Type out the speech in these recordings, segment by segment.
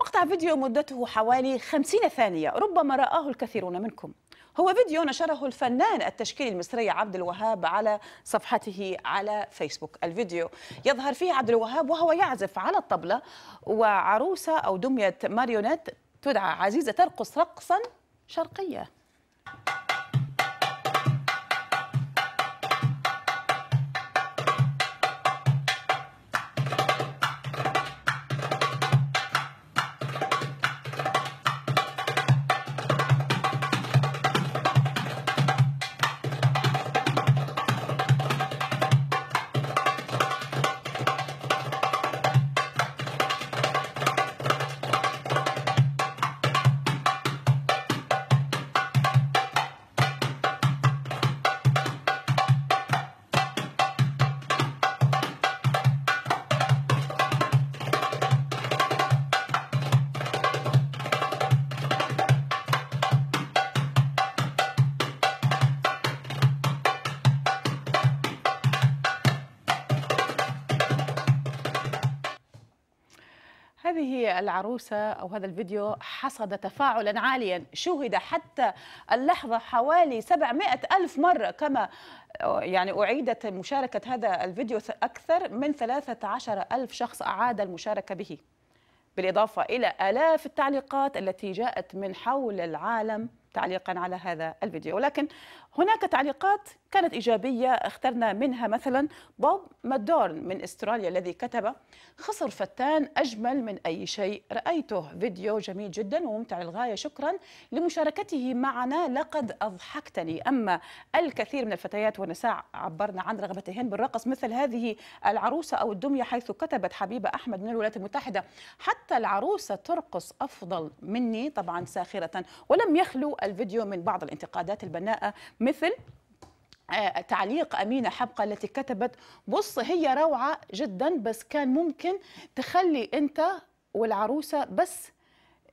مقطع فيديو مدته حوالي 50 ثانية ربما رآه الكثيرون منكم هو فيديو نشره الفنان التشكيلي المصري عبد الوهاب على صفحته على فيسبوك الفيديو يظهر فيه عبد الوهاب وهو يعزف على الطبلة وعروسة أو دمية ماريونيت تدعى عزيزة ترقص رقصا شرقية هذه العروسة أو هذا الفيديو حصد تفاعلا عاليا شوهد حتى اللحظة حوالي 700 ألف مرة كما يعني أعيدت مشاركة هذا الفيديو أكثر من 13 ألف شخص أعاد المشاركة به بالإضافة إلى آلاف التعليقات التي جاءت من حول العالم تعليقا على هذا الفيديو ولكن هناك تعليقات كانت إيجابية اخترنا منها مثلا بوب مادورن من استراليا الذي كتب خصر فتان أجمل من أي شيء رأيته فيديو جميل جدا وممتع للغاية شكرا لمشاركته معنا لقد أضحكتني أما الكثير من الفتيات والنساء عبرنا عن رغبتهن بالرقص مثل هذه العروسة أو الدمية حيث كتبت حبيبة أحمد من الولايات المتحدة حتى العروسة ترقص أفضل مني طبعا ساخرة ولم يخلو الفيديو من بعض الانتقادات البناءة مثل آه، تعليق أمينة حبقة التي كتبت بص هي روعة جدا بس كان ممكن تخلي أنت والعروسة بس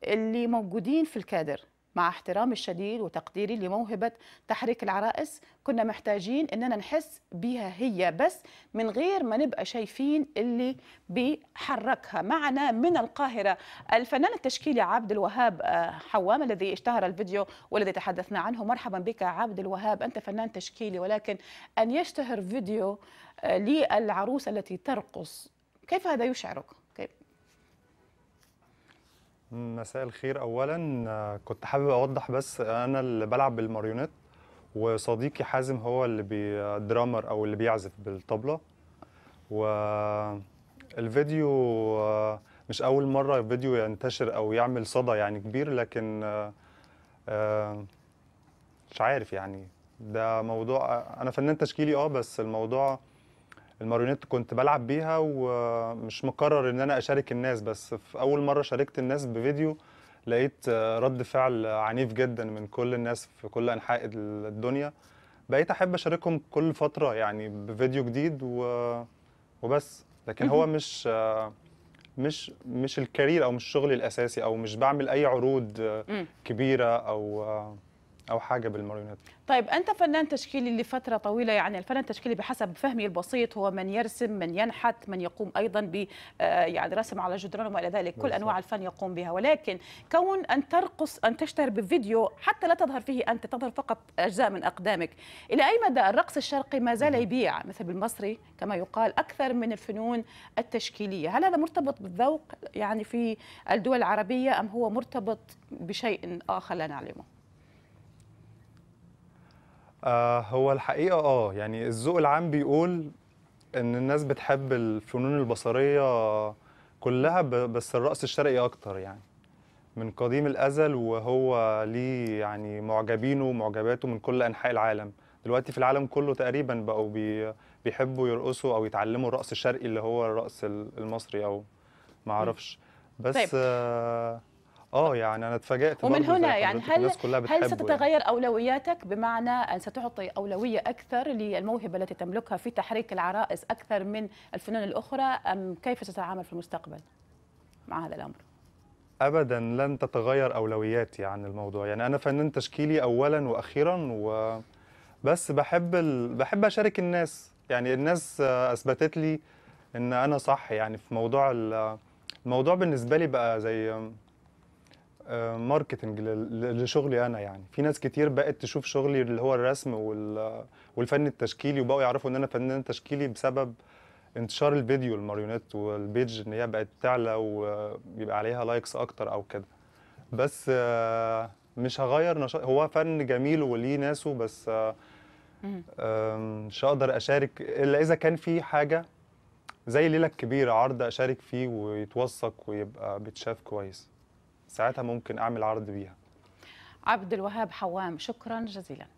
اللي موجودين في الكادر مع احترامي الشديد وتقديري لموهبة تحريك العرائس كنا محتاجين أننا نحس بها هي بس من غير ما نبقى شايفين اللي بيحركها معنا من القاهرة الفنان التشكيلي عبد الوهاب آه، حوام الذي اشتهر الفيديو والذي تحدثنا عنه مرحبا بك عبد الوهاب أنت فنان تشكيلي ولكن أن يشتهر فيديو آه، للعروسة التي ترقص كيف هذا يشعرك؟ مساء الخير اولا آه، كنت حابب اوضح بس انا اللي بلعب بالماريونيت وصديقي حازم هو اللي بيدرامر او اللي بيعزف بالطبله والفيديو آه، مش اول مره الفيديو ينتشر او يعمل صدى يعني كبير لكن آه، مش عارف يعني ده موضوع انا فنان تشكيلي اه بس الموضوع الماريونيت كنت بلعب بيها ومش مقرر ان انا اشارك الناس بس في اول مره شاركت الناس بفيديو لقيت رد فعل عنيف جدا من كل الناس في كل انحاء الدنيا بقيت احب اشاركهم كل فتره يعني بفيديو جديد و... وبس لكن هو مش مش مش الكارير او مش شغلي الاساسي او مش بعمل اي عروض كبيره او او حاجه بالماريونات طيب انت فنان تشكيلي لفتره طويله يعني الفنان التشكيلي بحسب فهمي البسيط هو من يرسم من ينحت من يقوم ايضا ب آه، يعني رسم على جدران وما الى ذلك كل انواع الفن يقوم بها ولكن كون ان ترقص ان تشتهر بالفيديو حتى لا تظهر فيه انت تظهر فقط اجزاء من اقدامك الى اي مدى الرقص الشرقي ما زال يبيع مثل بالمصري كما يقال اكثر من الفنون التشكيليه هل هذا مرتبط بالذوق يعني في الدول العربيه ام هو مرتبط بشيء اخر لا نعلمه آه هو الحقيقة اه يعني الذوق العام بيقول ان الناس بتحب الفنون البصرية كلها بس الرقص الشرقي اكتر يعني من قديم الازل وهو ليه يعني معجبينه ومعجباته من كل انحاء العالم دلوقتي في العالم كله تقريبا بقوا بي بيحبوا يرقصوا او يتعلموا الرقص الشرقي اللي هو الرقص المصري او ما اعرفش بس طيب. آه اه يعني انا اتفاجئت ومن هنا يعني هل هل يعني. ستتغير يعني. اولوياتك بمعنى ان ستعطي اولويه اكثر للموهبه التي تملكها في تحريك العرائس اكثر من الفنون الاخرى ام كيف ستتعامل في المستقبل مع هذا الامر؟ ابدا لن تتغير اولوياتي عن الموضوع يعني انا فنان تشكيلي اولا واخيرا و بس بحب ال... بحب اشارك الناس يعني الناس اثبتت لي ان انا صح يعني في موضوع الموضوع بالنسبه لي بقى زي ماركتنج لشغلي انا يعني في ناس كتير بقت تشوف شغلي اللي هو الرسم والفن التشكيلي وبقوا يعرفوا ان انا فنان تشكيلي بسبب انتشار الفيديو الماريونيت والبيج ان هي بقت تعلى ويبقى عليها لايكس اكتر او كده بس مش هغير نشاط هو فن جميل وليه ناسه بس مش هقدر اشارك الا اذا كان في حاجه زي ليله كبيره عرض اشارك فيه ويتوثق ويبقى بيتشاف كويس ساعتها ممكن اعمل عرض بيها عبد الوهاب حوام شكرا جزيلا